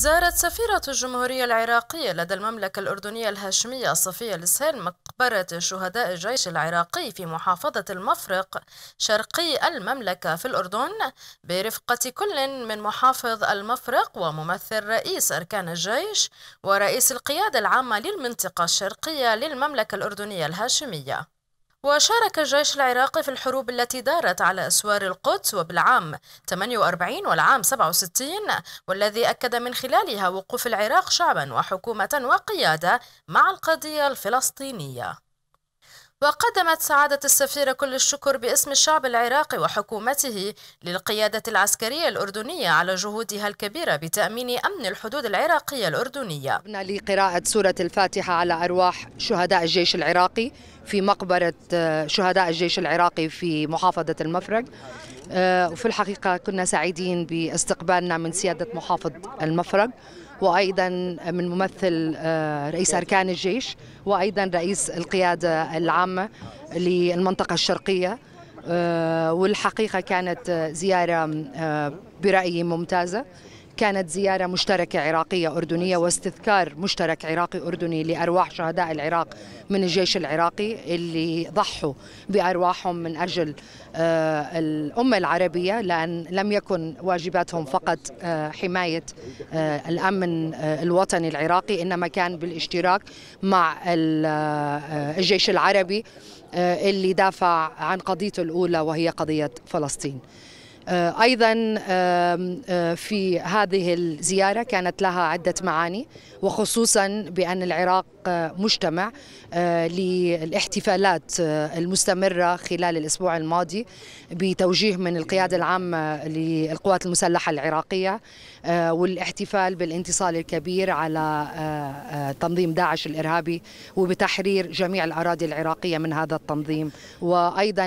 زارت سفيرة الجمهورية العراقية لدى المملكة الأردنية الهاشمية صفية لسان مقبرة شهداء الجيش العراقي في محافظة المفرق شرقي المملكة في الأردن برفقة كل من محافظ المفرق وممثل رئيس أركان الجيش ورئيس القيادة العامة للمنطقة الشرقية للمملكة الأردنية الهاشمية وشارك الجيش العراقي في الحروب التي دارت على أسوار القدس وبالعام 48 والعام 67 والذي أكد من خلالها وقوف العراق شعبا وحكومة وقيادة مع القضية الفلسطينية وقدمت سعادة السفيرة كل الشكر باسم الشعب العراقي وحكومته للقيادة العسكرية الأردنية على جهودها الكبيرة بتأمين أمن الحدود العراقية الأردنية قمنا لقراءة سورة الفاتحة على أرواح شهداء الجيش العراقي في مقبرة آه، شهداء الجيش العراقي في محافظة المفرق آه، وفي الحقيقة كنا سعيدين باستقبالنا من سيادة محافظ المفرق وأيضا من ممثل آه، رئيس أركان الجيش وأيضا رئيس القيادة العامة للمنطقة الشرقية آه، والحقيقة كانت زيارة برأيي ممتازة كانت زيارة مشتركة عراقية أردنية واستذكار مشترك عراقي أردني لأرواح شهداء العراق من الجيش العراقي اللي ضحوا بأرواحهم من أجل آه، الأمة العربية لأن لم يكن واجباتهم فقط آه، حماية آه، الأمن الوطني العراقي إنما كان بالاشتراك مع الجيش العربي اللي دافع عن قضيته الأولى وهي قضية فلسطين آه، ايضا آه، في هذه الزياره كانت لها عده معاني وخصوصا بان العراق آه، مجتمع آه، للاحتفالات آه، المستمرة خلال الأسبوع الماضي بتوجيه من القيادة العامة للقوات المسلحة العراقية والاحتفال بالانتصار الكبير على تنظيم داعش الإرهابي وبتحرير جميع الأراضي العراقية من هذا التنظيم وأيضا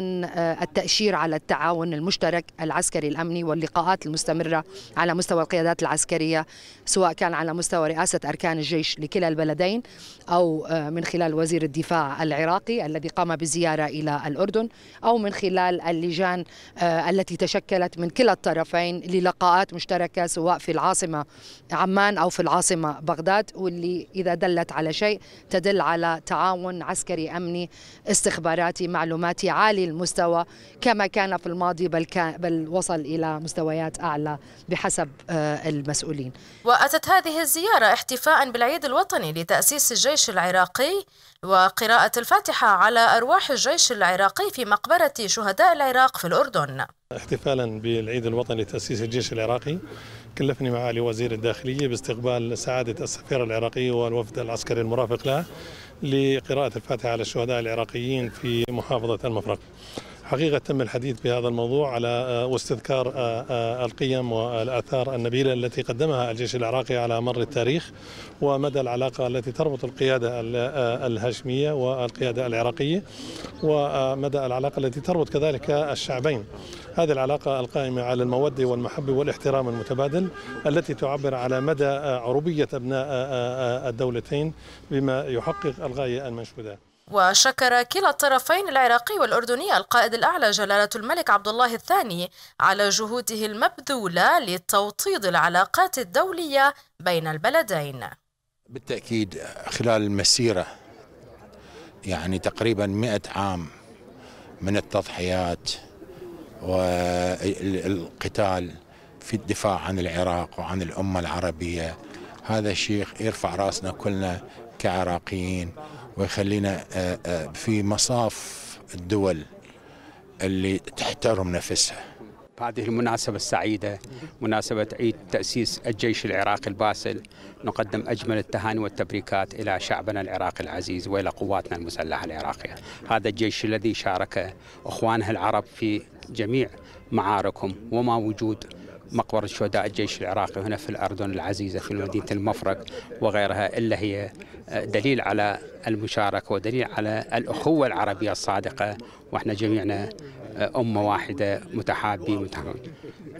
التأشير على التعاون المشترك العسكري الأمني واللقاءات المستمرة على مستوى القيادات العسكرية سواء كان على مستوى رئاسة أركان الجيش لكلا البلدين أو آه، من خلال وزير الدفاع العراقي الذي قام بزيارة إلى الأردن أو من خلال اللجان آه، التي تشكلت من كلا الطرفين للقاءات مشتركة سواء في العاصمة عمان أو في العاصمة بغداد واللي إذا دلت على شيء تدل على تعاون عسكري أمني استخباراتي معلوماتي عالي المستوى كما كان في الماضي بل, كان بل وصل إلى مستويات أعلى بحسب آه، المسؤولين وأتت هذه الزيارة احتفاء بالعيد الوطني لتأسيس الجيش الجيش العراقي وقراءة الفاتحة على أرواح الجيش العراقي في مقبرة شهداء العراق في الأردن احتفالا بالعيد الوطني لتأسيس الجيش العراقي كلفني معالي وزير الداخلية باستقبال سعادة السفيرة العراقية والوفد العسكري المرافق لها لقراءة الفاتحة على الشهداء العراقيين في محافظة المفرق حقيقة تم الحديث بهذا الموضوع على آه، واستذكار آه، آه، القيم والآثار النبيلة التي قدمها الجيش العراقي على مر التاريخ ومدى العلاقة التي تربط القيادة الهاشمية والقيادة العراقية ومدى العلاقة التي تربط كذلك الشعبين هذه العلاقة القائمة على المودة والمحبة والاحترام المتبادل التي تعبر على مدى عروبية أبناء الدولتين بما يحقق الغاية المنشودة وشكر كلا الطرفين العراقي والأردني القائد الأعلى جلالة الملك عبد الله الثاني على جهوده المبذولة لتوطيد العلاقات الدولية بين البلدين بالتأكيد خلال المسيرة يعني تقريبا مئة عام من التضحيات والقتال في الدفاع عن العراق وعن الأمة العربية هذا الشيء يرفع راسنا كلنا كعراقيين ويخلينا آه، آه، في مصاف الدول اللي تحترم نفسها هذه المناسبة السعيدة مناسبة عيد تأسيس الجيش العراقي الباسل نقدم أجمل التهاني والتبريكات إلى شعبنا العراقي العزيز وإلى قواتنا المسلحة العراقية هذا الجيش الذي شارك أخوانه العرب في جميع معاركهم وما وجود مقبرة شهداء الجيش العراقي هنا في الأردن العزيزة في مدينة المفرق وغيرها إلا هي دليل على المشاركة ودليل على الأخوة العربية الصادقة وإحنا جميعنا آه، أمة واحدة متحابين متحابين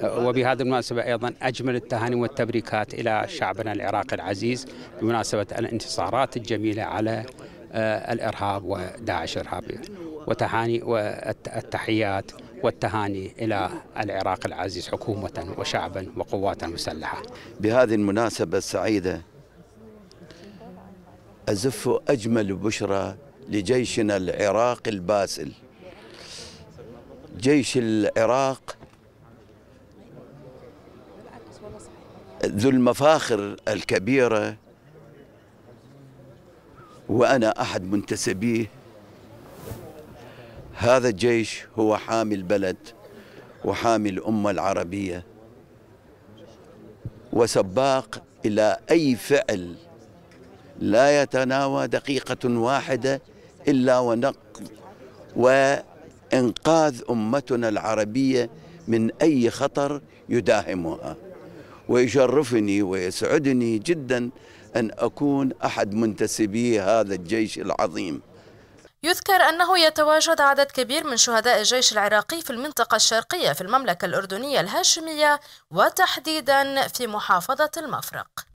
آه، وبهذه المناسبة أيضا أجمل التهاني والتبريكات إلى شعبنا العراقي العزيز بمناسبة الانتصارات الجميلة على آه، الإرهاب وداعش الإرهابي وتهاني والتحيات والتهاني إلى العراق العزيز حكومة وشعبا وقوات مسلحة بهذه المناسبة السعيدة أزف أجمل بشرى لجيشنا العراقي الباسل جيش العراق ذو المفاخر الكبيرة وأنا أحد منتسبيه هذا الجيش هو حامي البلد وحامي الأمة العربية وسباق إلى أي فعل لا يتناوى دقيقة واحدة إلا ونقض وإنقاذ أمتنا العربية من أي خطر يداهمها ويشرفني ويسعدني جدا أن أكون أحد منتسبي هذا الجيش العظيم يذكر أنه يتواجد عدد كبير من شهداء الجيش العراقي في المنطقة الشرقية في المملكة الأردنية الهاشمية وتحديدا في محافظة المفرق